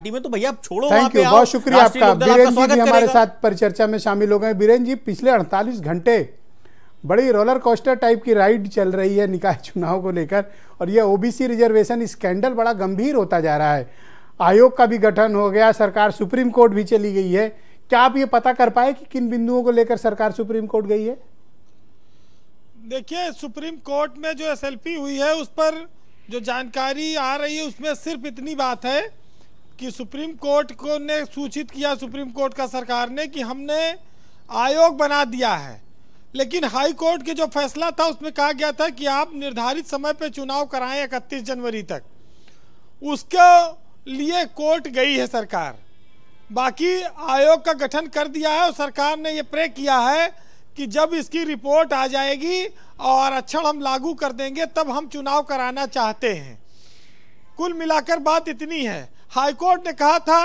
Party में तो भैया छोड़ो थैंक यू बहुत शुक्रिया आपका बीरेन जी भी हमारे साथ परिचर्चा में शामिल हो गए बीरेन जी पिछले 48 घंटे बड़ी रोलर कोस्टर टाइप की राइड चल रही है निकाय चुनाव को लेकर और यह ओबीसी रिजर्वेशन स्कैंडल बड़ा गंभीर होता जा रहा है आयोग का भी गठन हो गया सरकार सुप्रीम कोर्ट भी चली गई है क्या आप ये पता कर पाए कि किन बिंदुओं को लेकर सरकार सुप्रीम कोर्ट गई है देखिए सुप्रीम कोर्ट में जो एसएलपी हुई है उस पर जो जानकारी आ रही है उसमें सिर्फ इतनी बात है कि सुप्रीम कोर्ट को ने सूचित किया सुप्रीम कोर्ट का सरकार ने कि हमने आयोग बना दिया है लेकिन हाई कोर्ट के जो फैसला था उसमें कहा गया था कि आप निर्धारित समय पर चुनाव कराएं इकतीस जनवरी तक उसके लिए कोर्ट गई है सरकार बाकी आयोग का गठन कर दिया है और सरकार ने ये प्रे किया है कि जब इसकी रिपोर्ट आ जाएगी और आरक्षण हम लागू कर देंगे तब हम चुनाव कराना चाहते हैं कुल मिलाकर बात इतनी है हाईकोर्ट ने कहा था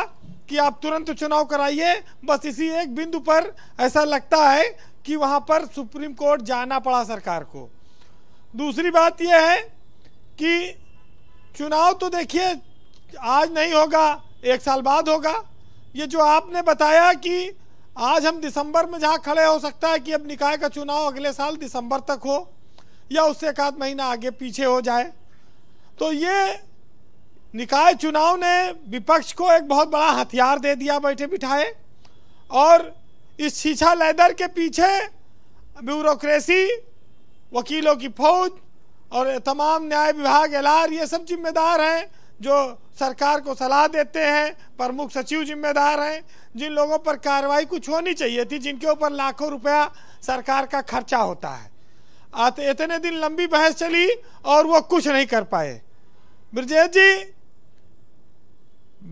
कि आप तुरंत चुनाव कराइए बस इसी एक बिंदु पर ऐसा लगता है कि वहां पर सुप्रीम कोर्ट जाना पड़ा सरकार को दूसरी बात यह है कि चुनाव तो देखिए आज नहीं होगा एक साल बाद होगा ये जो आपने बताया कि आज हम दिसंबर में जहाँ खड़े हो सकता है कि अब निकाय का चुनाव अगले साल दिसंबर तक हो या उससे एक आध महीना आगे पीछे हो जाए तो ये निकाय चुनाव ने विपक्ष को एक बहुत बड़ा हथियार दे दिया बैठे बिठाए और इस शीशा लैदर के पीछे ब्यूरोक्रेसी वकीलों की फौज और तमाम न्याय विभाग एल ये सब जिम्मेदार हैं जो सरकार को सलाह देते हैं प्रमुख सचिव जिम्मेदार हैं जिन लोगों पर कार्रवाई कुछ होनी चाहिए थी जिनके ऊपर लाखों रुपया सरकार का खर्चा होता है आते इतने दिन लंबी बहस चली और वो कुछ नहीं कर पाए ब्रजेश जी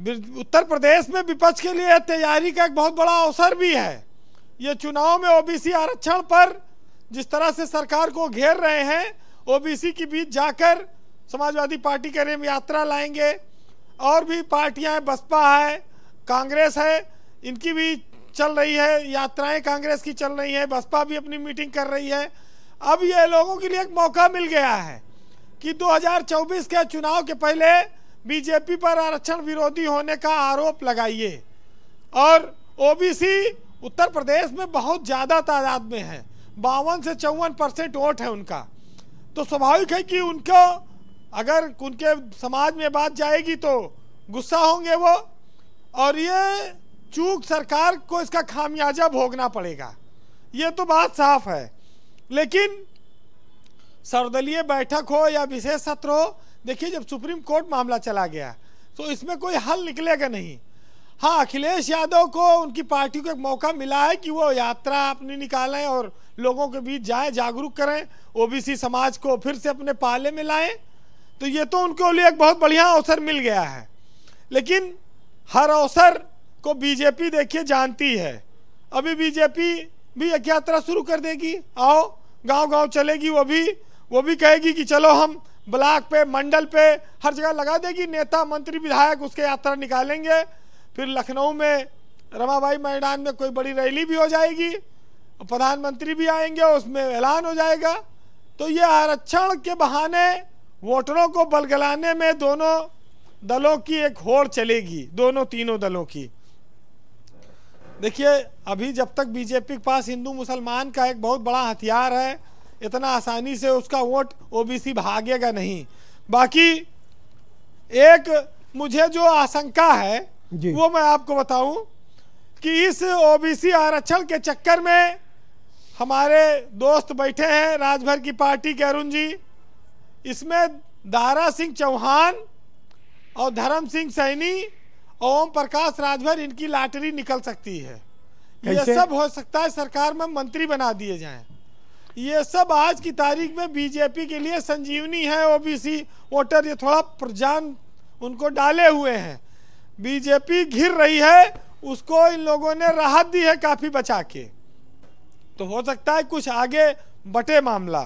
उत्तर प्रदेश में विपक्ष के लिए तैयारी का एक बहुत बड़ा अवसर भी है ये चुनाव में ओबीसी आरक्षण पर जिस तरह से सरकार को घेर रहे हैं ओबीसी के बीच जाकर समाजवादी पार्टी के रेम यात्रा लाएंगे और भी पार्टियां हैं बसपा है कांग्रेस है इनकी भी चल रही है यात्राएं कांग्रेस की चल रही है बसपा भी अपनी मीटिंग कर रही है अब ये लोगों के लिए एक मौका मिल गया है कि 2024 के चुनाव के पहले बीजेपी पर आरक्षण विरोधी होने का आरोप लगाइए और ओबीसी उत्तर प्रदेश में बहुत ज़्यादा तादाद में है बावन से चौवन परसेंट वोट है उनका तो स्वाभाविक है कि उनको अगर उनके समाज में बात जाएगी तो गुस्सा होंगे वो और ये चूक सरकार को इसका खामियाजा भोगना पड़ेगा ये तो बात साफ है लेकिन सर्वदलीय बैठक हो या विशेष सत्र हो देखिए जब सुप्रीम कोर्ट मामला चला गया तो इसमें कोई हल निकलेगा नहीं हाँ अखिलेश यादव को उनकी पार्टी को एक मौका मिला है कि वो यात्रा अपनी निकालें और लोगों के बीच जाएं जागरूक करें ओबीसी समाज को फिर से अपने पाले में लाएं तो ये तो उनके लिए एक बहुत बढ़िया अवसर मिल गया है लेकिन हर अवसर को बीजेपी देखिए जानती है अभी बीजेपी भी एक यात्रा शुरू कर देगी आओ गांव गांव चलेगी वो भी वो भी कहेगी कि चलो हम ब्लॉक पे मंडल पे हर जगह लगा देगी नेता मंत्री विधायक उसके यात्रा निकालेंगे फिर लखनऊ में रमाबाई मैदान में कोई बड़ी रैली भी हो जाएगी प्रधानमंत्री भी आएंगे उसमें ऐलान हो जाएगा तो ये आरक्षण के बहाने वोटरों को बलगलाने में दोनों दलों की एक होड़ चलेगी दोनों तीनों दलों की देखिए अभी जब तक बीजेपी के पास हिंदू मुसलमान का एक बहुत बड़ा हथियार है इतना आसानी से उसका वोट ओबीसी भागेगा नहीं बाकी एक मुझे जो आशंका है वो मैं आपको बताऊं कि इस ओबीसी आरक्षण के चक्कर में हमारे दोस्त बैठे हैं राजभर की पार्टी के अरुण जी इसमें दारा सिंह चौहान और धर्म सिंह सैनी और ओम प्रकाश राजभर इनकी लाटरी निकल सकती है यह सब हो सकता है सरकार में मंत्री बना दिए जाएं ये सब आज की तारीख में बीजेपी के लिए संजीवनी है ओबीसी वोटर ये थोड़ा प्रजान उनको डाले हुए हैं बीजेपी घिर रही है उसको इन लोगों ने राहत दी है काफ़ी बचा के तो हो सकता है कुछ आगे बटे मामला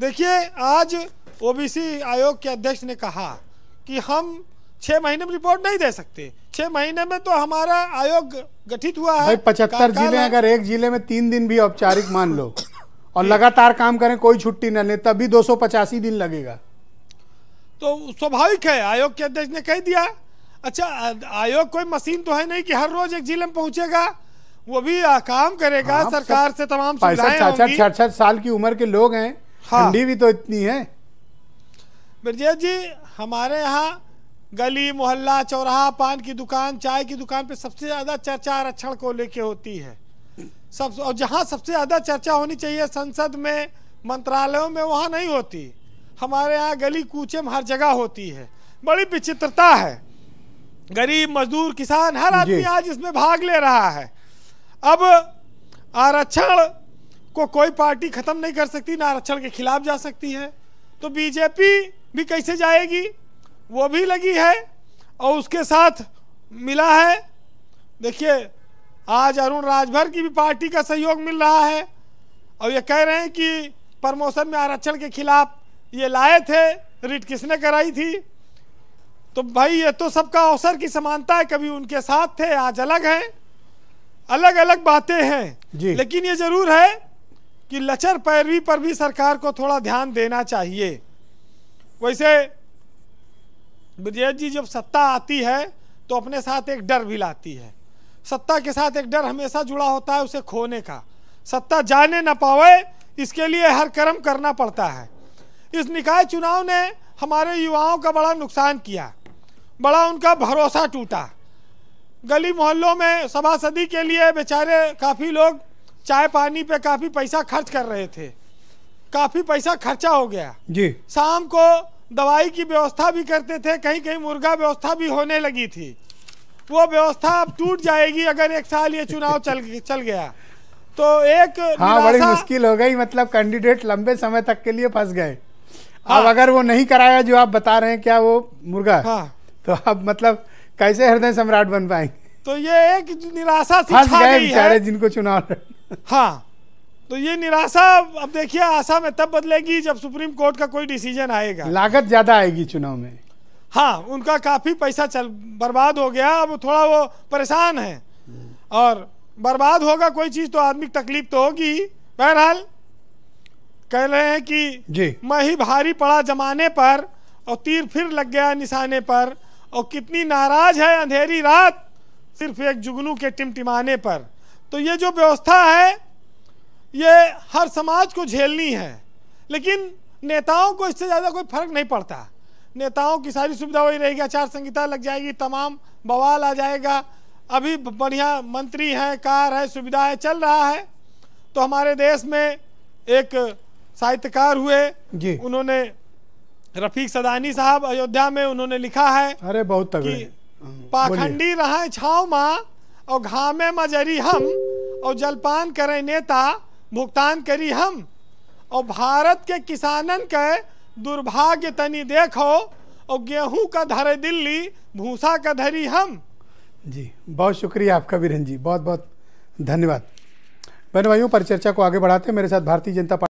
देखिए आज ओबीसी आयोग के अध्यक्ष ने कहा कि हम छह महीने में रिपोर्ट नहीं दे सकते छह महीने में तो हमारा आयोग गठित हुआ है पचहत्तर जिले अगर एक जिले में तीन दिन भी औपचारिक मान लो और लगातार काम करें कोई छुट्टी न लें तभी दो दिन लगेगा तो स्वाभाविक है आयोग के अध्यक्ष ने कह दिया अच्छा आयोग कोई मशीन तो है नहीं कि हर रोज एक जिले में पहुंचेगा वो भी काम करेगा हाँ, सरकार से तमाम साल की उम्र के लोग हैं ठंडी हाँ। भी तो इतनी है ब्रजेश जी हमारे यहाँ गली मोहल्ला चौराहा पान की दुकान चाय की दुकान पे सबसे ज्यादा चर्चा आरक्षण को लेके होती है सब और जहाँ सबसे ज़्यादा चर्चा होनी चाहिए संसद में मंत्रालयों में वहाँ नहीं होती हमारे यहाँ गली कूचे में हर जगह होती है बड़ी विचित्रता है गरीब मजदूर किसान हर आदमी आज इसमें भाग ले रहा है अब आरक्षण को कोई पार्टी खत्म नहीं कर सकती ना आरक्षण के खिलाफ जा सकती है तो बीजेपी भी कैसे जाएगी वो भी लगी है और उसके साथ मिला है देखिए आज अरुण राजभर की भी पार्टी का सहयोग मिल रहा है और ये कह रहे हैं कि प्रमोशन में आरक्षण के खिलाफ ये लाए थे रिट किसने कराई थी तो भाई ये तो सबका अवसर की समानता है कभी उनके साथ थे आज अलग हैं अलग अलग बातें हैं लेकिन ये जरूर है कि लचर पैरवी पर भी सरकार को थोड़ा ध्यान देना चाहिए वैसे ब्रजेश जी जब सत्ता आती है तो अपने साथ एक डर भी लाती है सत्ता के साथ एक डर हमेशा जुड़ा होता है उसे खोने का सत्ता जाने ना पावे इसके लिए हर कर्म करना पड़ता है इस निकाय चुनाव ने हमारे युवाओं का बड़ा नुकसान किया बड़ा उनका भरोसा टूटा गली मोहल्लों में सभासदी के लिए बेचारे काफ़ी लोग चाय पानी पे काफ़ी पैसा खर्च कर रहे थे काफ़ी पैसा खर्चा हो गया जी शाम को दवाई की व्यवस्था भी करते थे कहीं कहीं मुर्गा व्यवस्था भी होने लगी थी वो व्यवस्था अब टूट जाएगी अगर एक साल ये चुनाव चल चल गया तो एक हाँ बड़ी मुश्किल हो गई मतलब कैंडिडेट लंबे समय तक के लिए फंस गए हाँ। अब अगर वो नहीं कराया जो आप बता रहे हैं क्या वो मुर्गा हाँ। तो अब मतलब कैसे हृदय सम्राट बन पाएंगे तो ये एक निराशा फंस गए बेचारे जिनको चुनाव हाँ तो ये निराशा अब देखिए आशा में तब बदलेगी जब सुप्रीम कोर्ट का कोई डिसीजन आएगा लागत ज्यादा आएगी चुनाव में हाँ उनका काफ़ी पैसा चल बर्बाद हो गया अब थोड़ा वो परेशान है और बर्बाद होगा कोई चीज़ तो आदमी की तकलीफ तो होगी बहरहाल कह रहे हैं कि जी मैं ही भारी पड़ा जमाने पर और तीर फिर लग गया निशाने पर और कितनी नाराज़ है अंधेरी रात सिर्फ एक जुगनू के टिमटिमाने पर तो ये जो व्यवस्था है ये हर समाज को झेलनी है लेकिन नेताओं को इससे ज़्यादा कोई फर्क नहीं पड़ता नेताओं की सारी सुविधा वही रहेगी आचार संहिता लग जाएगी तमाम बवाल आ जाएगा अभी बढ़िया मंत्री हैं कार है सुविधा है चल रहा है तो हमारे देश में एक साहित्यकार हुए उन्होंने रफीक सदानी साहब अयोध्या में उन्होंने लिखा है अरे बहुत तगड़े हाँ, पाखंडी रहा छाव माँ और घामे मजरी हम और जलपान करे नेता भुगतान करी हम और भारत के किसानन के दुर्भाग्य तनी देखो और गेहूं का धरे दिल्ली भूसा का धरी हम जी बहुत शुक्रिया आपका वीरन जी बहुत बहुत धन्यवाद बहन भाइयों परिचर्चा को आगे बढ़ाते हैं मेरे साथ भारतीय जनता पार्टी